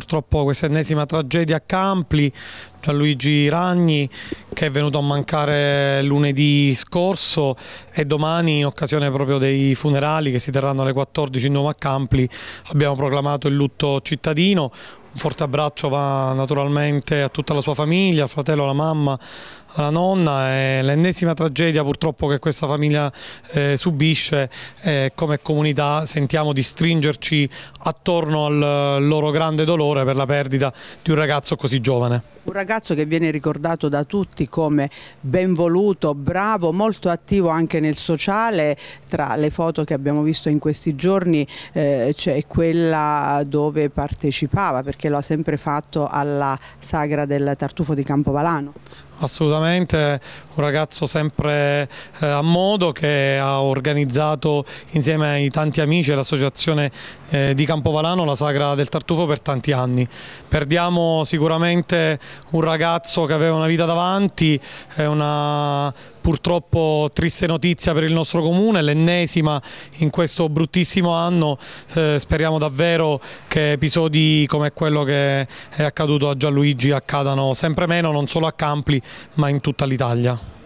Purtroppo questa ennesima tragedia a Campli, Gianluigi Ragni che è venuto a mancare lunedì scorso e domani in occasione proprio dei funerali che si terranno alle 14 in nuovo a Campli abbiamo proclamato il lutto cittadino, forte abbraccio va naturalmente a tutta la sua famiglia, al fratello, alla mamma, alla nonna. È l'ennesima tragedia purtroppo che questa famiglia eh, subisce. Eh, come comunità sentiamo di stringerci attorno al eh, loro grande dolore per la perdita di un ragazzo così giovane. Un ragazzo che viene ricordato da tutti come benvoluto, bravo, molto attivo anche nel sociale. Tra le foto che abbiamo visto in questi giorni eh, c'è quella dove partecipava perché che lo ha sempre fatto alla sagra del tartufo di Campovalano. Assolutamente, un ragazzo sempre eh, a modo che ha organizzato insieme ai tanti amici e l'associazione eh, di Campovalano la sagra del tartufo per tanti anni. Perdiamo sicuramente un ragazzo che aveva una vita davanti, eh, una purtroppo triste notizia per il nostro comune, l'ennesima in questo bruttissimo anno, eh, speriamo davvero che episodi come quello che è accaduto a Gianluigi accadano sempre meno, non solo a Campli ma in tutta l'Italia.